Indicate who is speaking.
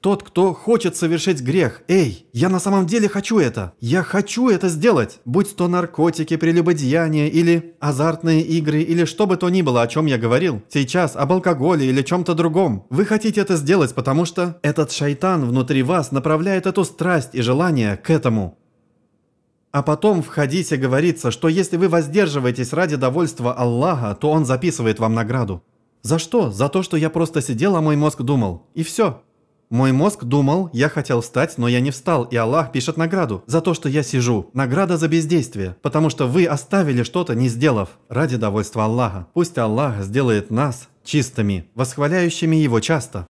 Speaker 1: Тот, кто хочет совершить грех. Эй, я на самом деле хочу это. Я хочу это сделать. Будь то наркотики, прелюбодеяние или азартные игры, или что бы то ни было, о чем я говорил. Сейчас об алкоголе или чем-то другом. Вы хотите это сделать, потому что этот шайтан внутри вас направляет эту страсть и желание к этому. А потом в хадисе говорится, что если вы воздерживаетесь ради довольства Аллаха, то Он записывает вам награду. За что? За то, что я просто сидел, а мой мозг думал. И все. Мой мозг думал, я хотел встать, но я не встал, и Аллах пишет награду. За то, что я сижу. Награда за бездействие. Потому что вы оставили что-то, не сделав. Ради довольства Аллаха. Пусть Аллах сделает нас чистыми, восхваляющими Его часто.